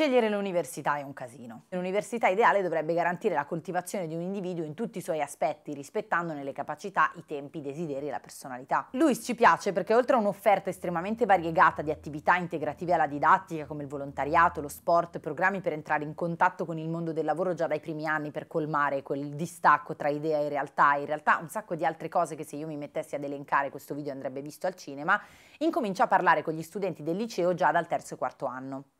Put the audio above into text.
Scegliere l'università è un casino. L'università ideale dovrebbe garantire la coltivazione di un individuo in tutti i suoi aspetti, rispettandone le capacità, i tempi, i desideri e la personalità. Luis ci piace perché oltre a un'offerta estremamente variegata di attività integrative alla didattica come il volontariato, lo sport, programmi per entrare in contatto con il mondo del lavoro già dai primi anni per colmare quel distacco tra idea e realtà, e in realtà un sacco di altre cose che se io mi mettessi ad elencare questo video andrebbe visto al cinema, incomincia a parlare con gli studenti del liceo già dal terzo e quarto anno.